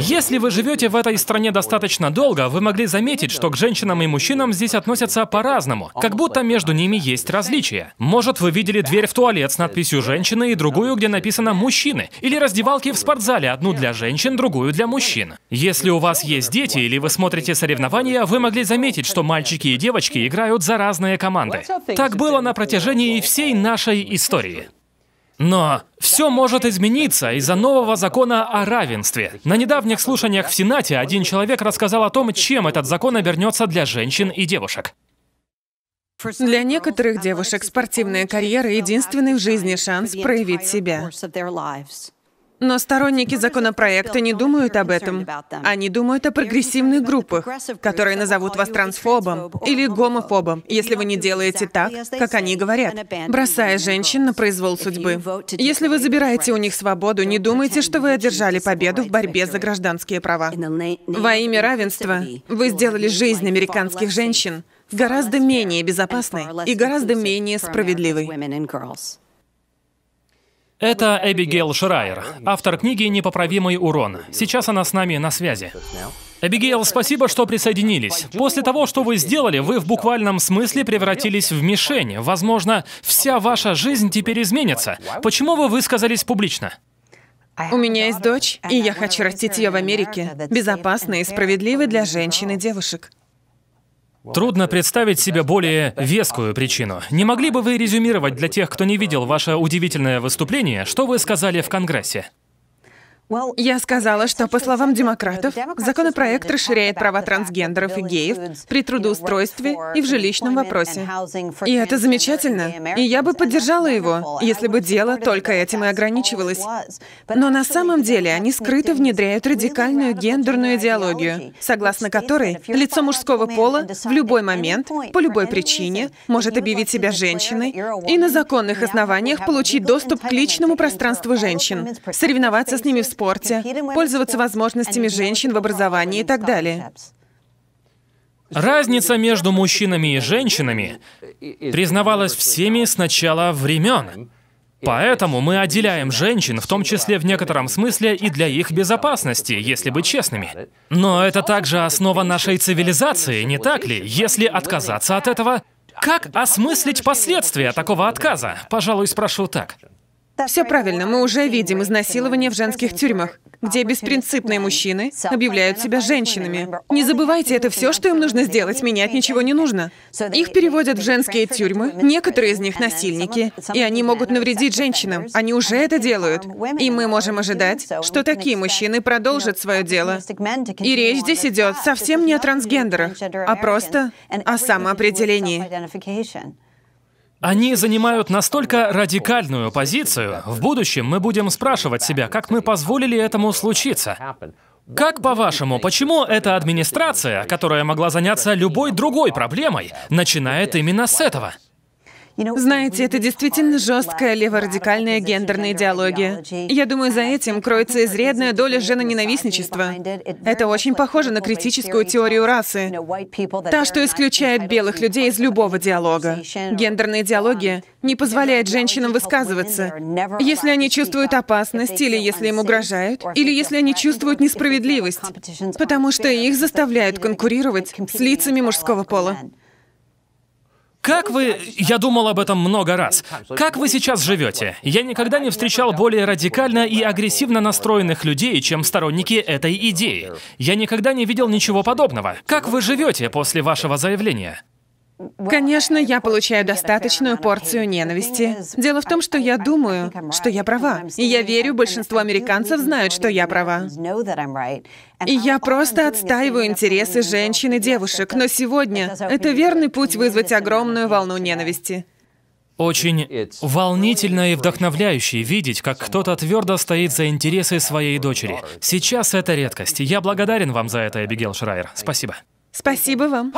Если вы живете в этой стране достаточно долго, вы могли заметить, что к женщинам и мужчинам здесь относятся по-разному, как будто между ними есть различия. Может, вы видели дверь в туалет с надписью «женщины» и другую, где написано «мужчины», или раздевалки в спортзале, одну для женщин, другую для мужчин. Если у вас есть дети или вы смотрите соревнования, вы могли заметить, что мальчики и девочки играют за разные команды. Так было на протяжении всей нашей истории. Но все может измениться из-за нового закона о равенстве. На недавних слушаниях в Сенате один человек рассказал о том, чем этот закон обернется для женщин и девушек. Для некоторых девушек спортивная карьера – единственный в жизни шанс проявить себя. Но сторонники законопроекта не думают об этом. Они думают о прогрессивных группах, которые назовут вас трансфобом или гомофобом, если вы не делаете так, как они говорят, бросая женщин на произвол судьбы. Если вы забираете у них свободу, не думайте, что вы одержали победу в борьбе за гражданские права. Во имя равенства вы сделали жизнь американских женщин гораздо менее безопасной и гораздо менее справедливой. Это Эбигейл Шрайер, автор книги «Непоправимый урон». Сейчас она с нами на связи. Эбигейл, спасибо, что присоединились. После того, что вы сделали, вы в буквальном смысле превратились в мишень. Возможно, вся ваша жизнь теперь изменится. Почему вы высказались публично? У меня есть дочь, и я хочу растить ее в Америке, безопасной и справедливой для женщин и девушек. Трудно представить себе более вескую причину. Не могли бы вы резюмировать для тех, кто не видел ваше удивительное выступление, что вы сказали в Конгрессе? Я сказала, что, по словам демократов, законопроект расширяет права трансгендеров и геев при трудоустройстве и в жилищном вопросе. И это замечательно. И я бы поддержала его, если бы дело только этим и ограничивалось. Но на самом деле они скрыто внедряют радикальную гендерную идеологию, согласно которой лицо мужского пола в любой момент, по любой причине, может объявить себя женщиной и на законных основаниях получить доступ к личному пространству женщин, соревноваться с ними в спорте, пользоваться возможностями женщин в образовании и так далее. Разница между мужчинами и женщинами признавалась всеми с начала времен. Поэтому мы отделяем женщин, в том числе в некотором смысле и для их безопасности, если быть честными. Но это также основа нашей цивилизации, не так ли? Если отказаться от этого, как осмыслить последствия такого отказа? Пожалуй, спрошу так. Все правильно, мы уже видим изнасилование в женских тюрьмах, где беспринципные мужчины объявляют себя женщинами. Не забывайте, это все, что им нужно сделать, менять ничего не нужно. Их переводят в женские тюрьмы, некоторые из них насильники, и они могут навредить женщинам. Они уже это делают. И мы можем ожидать, что такие мужчины продолжат свое дело. И речь здесь идет совсем не о трансгендерах, а просто о самоопределении. Они занимают настолько радикальную позицию, в будущем мы будем спрашивать себя, как мы позволили этому случиться. Как по-вашему, почему эта администрация, которая могла заняться любой другой проблемой, начинает именно с этого? Знаете, это действительно жесткая леворадикальная гендерная идеология. Я думаю, за этим кроется изредная доля женоненавистничества. Это очень похоже на критическую теорию расы, та, что исключает белых людей из любого диалога. Гендерная идеология не позволяет женщинам высказываться, если они чувствуют опасность или если им угрожают, или если они чувствуют несправедливость, потому что их заставляют конкурировать с лицами мужского пола. Как вы... Я думал об этом много раз. Как вы сейчас живете? Я никогда не встречал более радикально и агрессивно настроенных людей, чем сторонники этой идеи. Я никогда не видел ничего подобного. Как вы живете после вашего заявления? Конечно, я получаю достаточную порцию ненависти. Дело в том, что я думаю, что я права. И я верю, большинство американцев знают, что я права. И я просто отстаиваю интересы женщин и девушек, но сегодня это верный путь вызвать огромную волну ненависти. Очень волнительно и вдохновляюще видеть, как кто-то твердо стоит за интересы своей дочери. Сейчас это редкость. Я благодарен вам за это, Эбигел Шрайер. Спасибо. Спасибо вам.